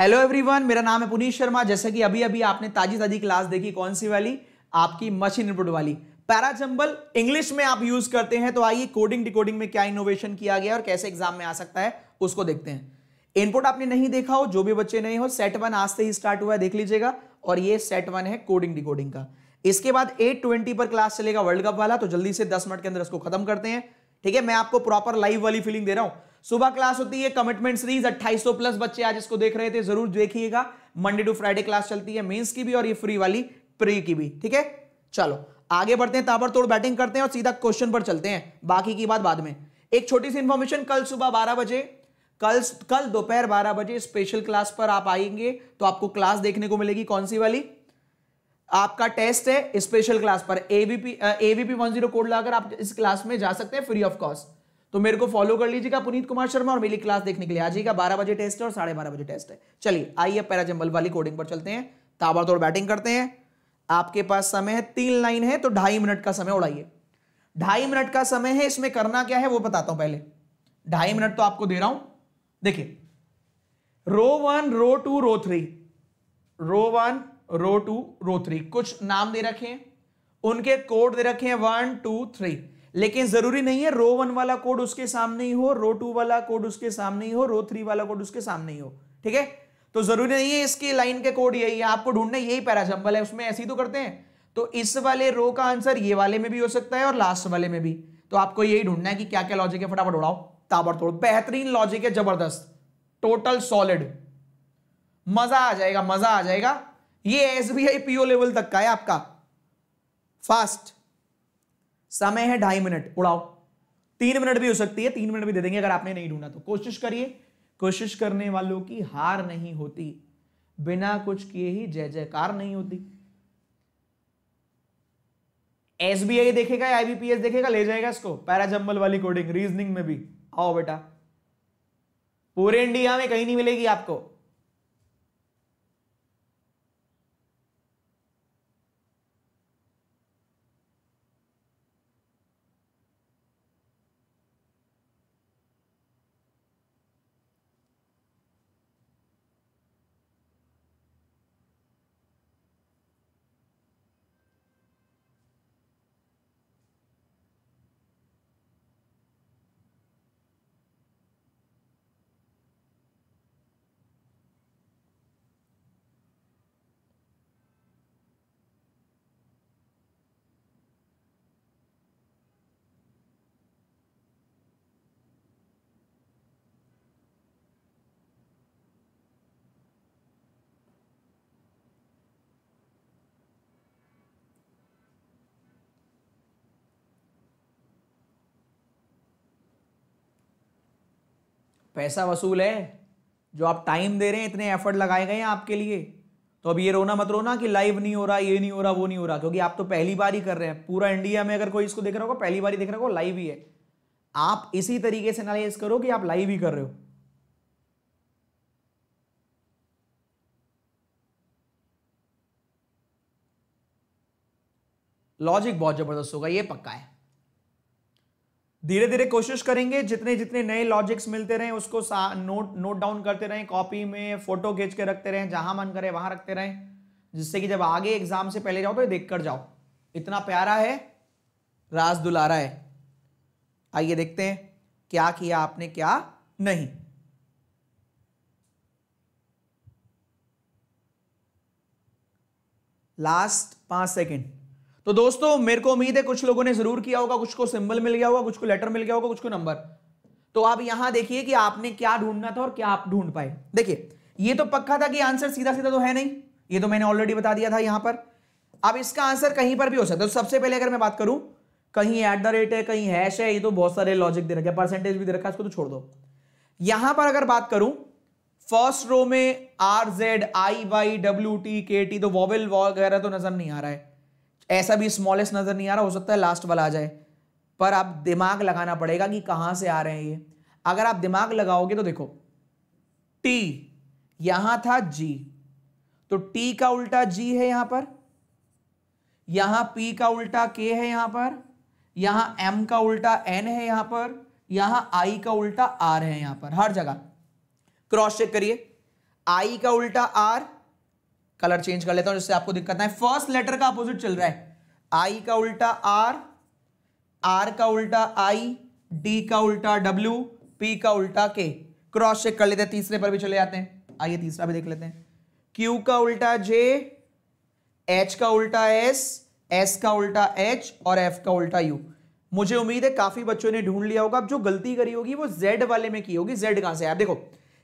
hello everyone मेरा नाम है पुनीत शर्मा जैसे कि अभी अभी आपने ताजी ताजी क्लास देखी कौन सी वाली आपकी मशीन इनपुट वाली पैराजम्बल इंग्लिश में आप यूज करते हैं तो आइए कोडिंग डिकोडिंग में क्या इनोवेशन किया गया और कैसे एग्जाम में आ सकता है उसको देखते हैं इनपुट आपने नहीं देखा हो जो भी बच्चे नहीं हो सेट वन आज से ही स्टार्ट हुआ है देख लीजिएगा और ये सेट वन है कोडिंग डिकोडिंग का इसके बाद 8:20 पर क्लास चलेगा वर्ल्ड कप वाला तो जल्दी से 10 मिनट के अंदर इसको खत्म करते हैं ठीक है मैं आपको प्रॉपर लाइव वाली फीलिंग दे रहा हूं सुबह क्लास होती है कमिटमेंट सीरीज 2800 प्लस बच्चे आज इसको देख रहे थे जरूर देखिएगा मंडे टू फ्राइडे क्लास चलती है मेंस की भी और ये फ्री वाली प्री की भी ठीक है चलो आगे बढ़ते हैं ताबड़तोड़ बैटिंग करते हैं और सीधा क्वेश्चन पर चलते हैं बाकी की बात बाद में एक छोटी सी इंफॉर्मेशन कल सुबह बारह बजे कल कल दोपहर बारह बजे स्पेशल क्लास पर आप आएंगे तो आपको क्लास देखने को मिलेगी कौन सी वाली आपका टेस्ट है स्पेशल क्लास पर AVP AVP one zero code लगाकर आप इस क्लास में जा सकते हैं फ्री ऑफ कॉस्ट तो मेरे को फॉलो कर लीजिएगा पुनीत कुमार शर्मा और मेरी क्लास देखने के लिए आ जाइएगा बारह बजे टेस्ट है और साढ़े बारह बजे टेस्ट है चलिए आइए पैराजम्बल वाली कोडिंग पर चलते हैं ताबड़तोड़ बैटिंग करते हैं आपके पास समय है तीन लाइन है तो ढाई मिनट का समय उड़ाइए ढाई मिनट का समय है इसमें करना क्या है वो बताता हूं पहले ढाई मिनट तो आपको दे रहा हूं देखिए row one row two row three row one row two row three कुछ नाम दे रखे हैं उनके कोड दे रखे हैं वन टू थ्री लेकिन जरूरी नहीं है रो वन वाला कोड उसके सामने ही हो रो टू वाला कोड उसके सामने ही हो रो थ्री वाला कोड उसके सामने ही हो ठीक है तो जरूरी नहीं है इसकी लाइन के कोड यही है आपको ढूंढना यही पैराजंबल है उसमें ऐसे ही तो करते हैं तो इस वाले रो का आंसर ये वाले में भी हो सकता है और लास्ट वाले में भी तो आपको यही ढूंढना है कि क्या क्या लॉजिक है फटाफट उड़ाओ ताबड़तोड़ बेहतरीन लॉजिक है जबरदस्त टोटल सॉलिड मजा आ जाएगा मजा आ जाएगा ये एसबीआई पीओ लेवल तक का है आपका फास्ट समय है ढाई मिनट उड़ाओ तीन मिनट भी हो सकती है तीन मिनट भी दे देंगे अगर आपने नहीं ढूंढा तो कोशिश करिए कोशिश करने वालों की हार नहीं होती बिना कुछ किए ही जय जयकार नहीं होती एसबीआई देखेगा आईबीपीएस देखेगा ले जाएगा इसको पैराजम्बल वाली कोडिंग रीजनिंग में भी आओ बेटा पूरे इंडिया में कहीं नहीं मिलेगी आपको पैसा वसूल है जो आप टाइम दे रहे हैं इतने एफर्ट लगाए गए हैं आपके लिए तो अब ये रोना मत रोना कि लाइव नहीं हो रहा ये नहीं हो रहा वो नहीं हो रहा क्योंकि आप तो पहली बार ही कर रहे हैं पूरा इंडिया में अगर कोई इसको देख रहा होगा पहली बार ही देख रहा होगा लाइव ही है आप इसी तरीके से एनालाइज करो कि आप लाइव ही कर रहे हो लॉजिक बहुत जबरदस्त होगा ये पक्का है धीरे धीरे कोशिश करेंगे जितने जितने नए लॉजिक्स मिलते रहें उसको नोट नोट डाउन करते रहें कॉपी में फोटो खींच के रखते रहें जहां मन करे वहां रखते रहें जिससे कि जब आगे एग्जाम से पहले जाओ तो देख कर जाओ इतना प्यारा है राज दुलारा है आइए देखते हैं क्या किया आपने क्या नहीं लास्ट पांच सेकेंड तो दोस्तों मेरे को उम्मीद है कुछ लोगों ने जरूर किया होगा कुछ को सिंबल मिल गया होगा कुछ को लेटर मिल गया होगा कुछ को नंबर तो आप यहां देखिए कि आपने क्या ढूंढना था और क्या आप ढूंढ पाए देखिए ये तो पक्का था कि आंसर सीधा सीधा तो है नहीं ये तो मैंने ऑलरेडी बता दिया था यहां पर अब इसका आंसर कहीं पर भी हो सकता है तो सबसे पहले अगर मैं बात करूं कहीं एट द रेट है कहीं हैश है ये तो बहुत सारे लॉजिक दे रखे परसेंटेज भी दे रखा है इसको तो छोड़ दो यहां पर अगर बात करूं फर्स्ट रो में R Z I Y W T K T तो वॉवेल वगैरह तो नजर नहीं आ रहा है ऐसा भी स्मॉलेस्ट नज़र नहीं आ रहा हो सकता है लास्ट वाला आ जाए पर आप दिमाग लगाना पड़ेगा कि कहां से आ रहे हैं ये अगर आप दिमाग लगाओगे तो देखो टी यहां था जी तो टी का उल्टा जी है यहां पर यहां पी का उल्टा के है यहां पर यहां एम का उल्टा एन है यहां पर यहां आई का उल्टा आर है यहां पर हर जगह क्रॉस चेक करिए आई का उल्टा आर कलर चेंज कर लेता हूं जिससे आपको दिक्कत ना है फर्स्ट लेटर का अपोजिट चल रहा है आई का उल्टा आर आर का उल्टा आई डी का उल्टा डब्ल्यू पी का उल्टा के क्रॉस चेक कर लेते हैं तीसरे पर भी चले जाते हैं आइए तीसरा भी देख लेते हैं क्यू का उल्टा जे एच का उल्टा एस एस का उल्टा एच और एफ का उल्टा यू मुझे उम्मीद है काफी बच्चों ने ढूंढ लिया होगा अब जो गलती करी होगी वो जेड वाले में की होगी जेड कहां से आप देखो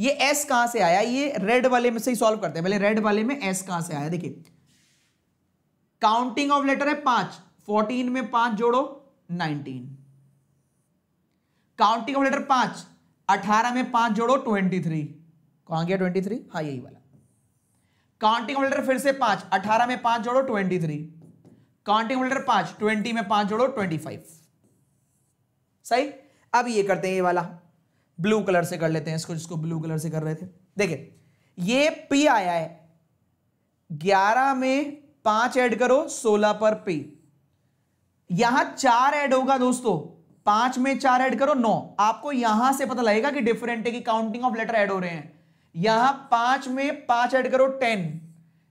ये एस कहां से आया ये रेड वाले में से ही सॉल्व करते हैं पहले रेड वाले में एस कहां से आया देखिए काउंटिंग ऑफ लेटर है पांच फोर्टीन में पांच जोड़ो नाइनटीन काउंटिंग ऑफ लेटर पांच अठारह में पांच जोड़ो ट्वेंटी थ्री कहा गया ट्वेंटी थ्री हाँ यही वाला काउंटिंग ऑफ लेटर फिर से पांच अठारह में पांच जोड़ो twenty three counting of letter पांच ट्वेंटी में पांच जोड़ो ट्वेंटी फाइव सही अब ये करते हैं ये वाला ब्लू कलर से कर लेते हैं इसको जिसको ब्लू कलर से कर रहे थे देखिए ये पी आया है ग्यारह में पांच ऐड करो सोलह पर पी यहां चार ऐड होगा दोस्तों पांच में चार ऐड करो नौ आपको यहां से पता लगेगा कि डिफरेंट है कि काउंटिंग ऑफ लेटर ऐड हो रहे हैं यहां पांच में पांच ऐड करो टेन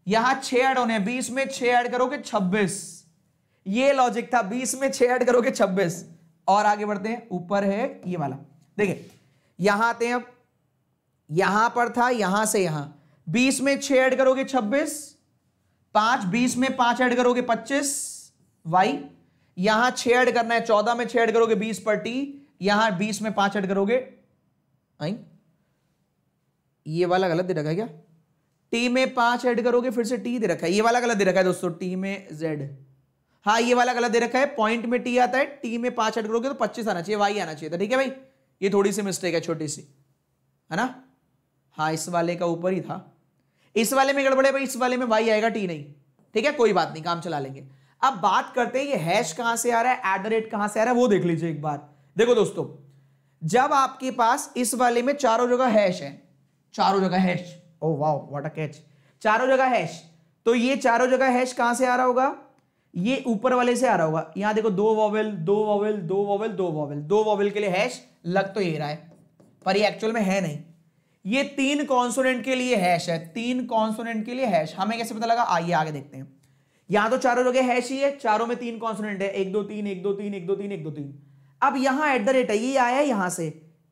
यहां छह ऐड होने हैं बीस में छह ऐड करोगे छब्बीस ये लॉजिक था बीस में छह ऐड करोगे छब्बीस और आगे बढ़ते हैं ऊपर है ये वाला देखिए यहां आते हैं अब यहां पर था यहां से यहां बीस में छह ऐड करोगे छब्बीस पांच बीस में पांच ऐड करोगे पच्चीस वाई यहां छह ऐड करना है चौदह में छह ऐड करोगे बीस पर टी यहां बीस में पांच ऐड करोगे आई ये वाला गलत दे रखा है क्या टी में पांच ऐड करोगे फिर से टी दे रखा है ये वाला गलत दे रखा है दोस्तों टी में जेड हाँ ये वाला गलत दे रखा है पॉइंट में टी आता है टी में पांच ऐड करोगे तो पच्चीस आना चाहिए वाई आना चाहिए था तो ठीक है भाई ये थोड़ी सी मिस्टेक है छोटी सी है ना हाँ इस वाले का ऊपर ही था इस वाले में गड़बड़े भाई इस वाले में वाई आएगा टी नहीं ठीक है कोई बात नहीं काम चला लेंगे अब बात करते हैं ये हैश कहां से आ रहा है एट द रेट कहां से आ रहा है वो देख लीजिए एक बार देखो दोस्तों जब आपके पास इस वाले में चारों जगह हैश है चारों जगह hash oh wow what a catch चारों जगह हैश तो ये चारों जगह हैश कहां से आ रहा होगा ये ऊपर वाले से आ रहा होगा यहां देखो दो वॉवेल दो वॉवेल दो वॉवेल दो वॉवेल दो वॉवेल के लिए हैश लग तो ये रहा है पर ये एक्चुअल में है नहीं ये तीन कॉन्सोनेंट के लिए हैश है तीन कॉन्सोनेंट के लिए हैश हमें कैसे पता लगा आइए आगे देखते हैं यहां तो चारों जगह हैश ही है चारों में तीन कॉन्सोनेंट है एक दो तीन एक दो तीन एक दो तीन एक दो तीन अब यहां एट द रेट है ये आया है यहां से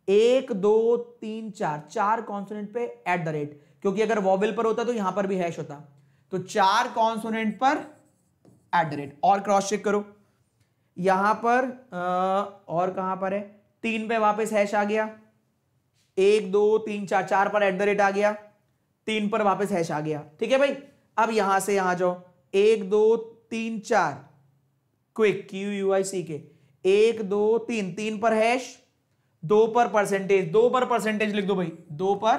एक दो तीन चार चार कॉन्सोनेंट पे एट द रेट क्योंकि अगर वॉबल पर होता तो यहां पर भी हैश होता तो चार कॉन्सोनेंट पर एट द रेट और क्रॉस चेक करो यहां पर आ, और कहां पर है तीन पे वापस हैश आ गया एक दो तीन चार चार पर एट द रेट आ गया तीन पर वापस हैश आ गया ठीक है भाई अब यहां से यहां जाओ एक दो तीन चार quick Q U I C K एक दो तीन तीन पर हैश दो पर परसेंटेज दो पर परसेंटेज लिख दो भाई दो पर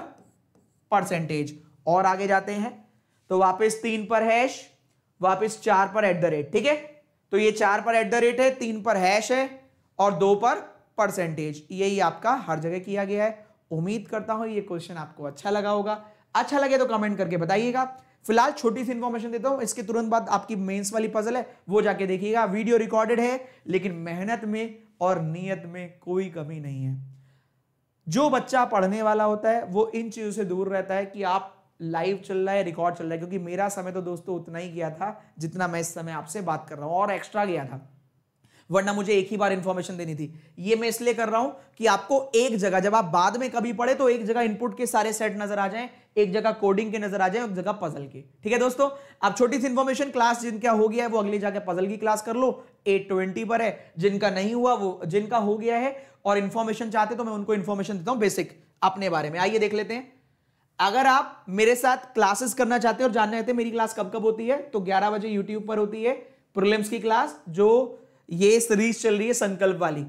परसेंटेज और आगे जाते हैं तो वापस तीन पर हैश वापस चार पर एट द रेट ठीक है तो ये चार पर एट द रेट है तीन पर हैश है और दो पर परसेंटेज यही आपका हर जगह किया गया है उम्मीद करता हूं ये क्वेश्चन आपको अच्छा लगा होगा अच्छा लगे तो कमेंट करके बताइएगा फिलहाल छोटी सी इन्फॉर्मेशन देता हूँ इसके तुरंत बाद आपकी मेंस वाली पजल है वो जाके देखिएगा वीडियो रिकॉर्डेड है लेकिन मेहनत में और नीयत में कोई कमी नहीं है जो बच्चा पढ़ने वाला होता है वो इन चीज़ों से दूर रहता है कि आप लाइव चल रहा है रिकॉर्ड चल रहा है क्योंकि मेरा समय तो दोस्तों उतना ही गया था जितना मैं इस समय आपसे बात कर रहा हूँ और एक्स्ट्रा गया था वरना मुझे एक ही बार इंफॉर्मेशन देनी थी ये मैं इसलिए कर रहा हूं कि आपको एक जगह जब आप बाद में कभी पढ़े तो एक जगह इनपुट के सारे सेट नजर आ जाए एक जगह कोडिंग के नजर आ जाए एक जगह पजल के ठीक है दोस्तों आप छोटी सी इंफॉर्मेशन क्लास जिनका हो गया है वो अगली जाके पजल की क्लास कर लो एट पर है जिनका नहीं हुआ वो जिनका हो गया है और इंफॉर्मेशन चाहते तो मैं उनको इंफॉर्मेशन देता हूं बेसिक अपने बारे में आइए देख लेते हैं अगर आप मेरे साथ क्लासेस करना चाहते हैं और जानना चाहते हैं मेरी क्लास कब कब होती है तो 11 बजे यूट्यूब पर होती है प्रोलिम्स की क्लास जो ये सीरीज चल रही है संकल्प वाली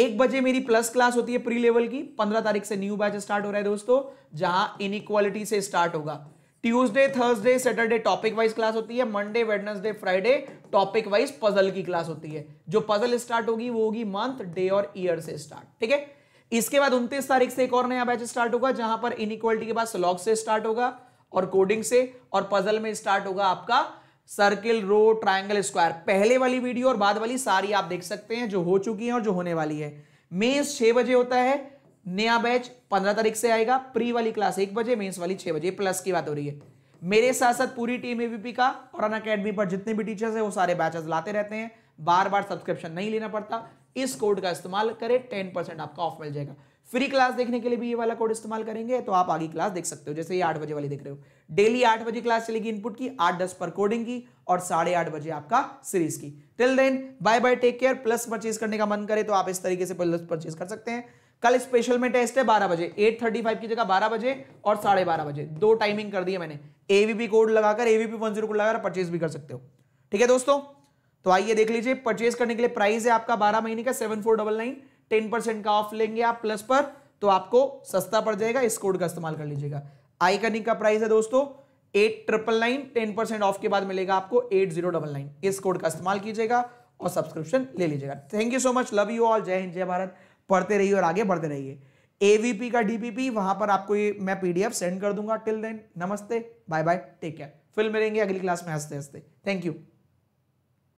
एक बजे मेरी प्लस क्लास होती है प्री लेवल की पंद्रह तारीख से न्यू बैच स्टार्ट हो रहा है दोस्तों जहां इन से स्टार्ट होगा Tuesday Thursday Saturday topic wise class होती है Monday Wednesday Friday topic wise puzzle की क्लास होती है जो पजल स्टार्ट होगी वो होगी मंथ डे और ईयर से स्टार्ट ठीक है इसके बाद उनतीस तारीख से एक और नया बैच स्टार्ट होगा जहां पर इनइक्वालिटी के बाद स्लॉग से स्टार्ट होगा और कोडिंग से और पजल में स्टार्ट होगा आपका सर्किल रो ट्राइंगल स्क्वायर पहले वाली वीडियो और बाद वाली सारी आप देख सकते हैं जो हो चुकी है और जो होने वाली है मेन्स छह बजे होता है नया बैच पंद्रह तारीख से आएगा प्री वाली क्लास एक बजे मेन्स वाली छह बजे प्लस की बात हो रही है मेरे साथ साथ पूरी टीम एबीपी का और अन अकेडमी पर जितने भी टीचर्स है वो सारे बैचेस लाते रहते हैं बार बार सब्सक्रिप्शन नहीं लेना पड़ता इस कोड का इस्तेमाल करें टेन परसेंट आपका ऑफ मिल जाएगा फ्री क्लास देखने के लिए भी ये वाला कोड इस्तेमाल करेंगे तो आप आगे क्लास देख सकते हो जैसे ये आठ बजे वाली देख रहे हो डेली आठ बजे क्लास चलेगी इनपुट की आठ दस पर कोडिंग की और साढ़े आठ बजे आपका सीरीज की till then bye bye take care plus purchase करने का मन करे तो आप इस तरीके से प्लस परचेज कर सकते हैं कल स्पेशल में टेस्ट है बारह बजे एट थर्टी फाइव की जगह बारह बजे और साढ़े बारह बजे दो टाइमिंग कर दिया मैंने एवीपी कोड लगाकर एवीपी वन जीरो कोड लगाकर परचेज भी कर सकते हो ठीक है दोस्तों तो आइए देख लीजिए परचेज करने के लिए प्राइस है आपका बारह महीने का seven four double nine ten percent का ऑफ लेंगे आप प्लस पर तो आपको सस्ता पड़ जाएगा इस कोड का इस्तेमाल कर लीजिएगा आइकनिक का प्राइस है दोस्तों eight triple nine ten percent off के बाद मिलेगा आपको एट जीरो डबल नाइन इस कोड का इस्तेमाल कीजिएगा और सब्सक्रिप्शन ले लीजिएगा thank you so much love you all जय हिंद जय भारत पढ़ते रहिए और आगे बढ़ते रहिए एवीपी का डीपीपी वहां पर आपको ये मैं पीडीएफ सेंड कर दूंगा टिल देन नमस्ते बाय बाय टेक केयर फिल्म मिलेंगे अगली क्लास में हंसते हंसते थैंक यू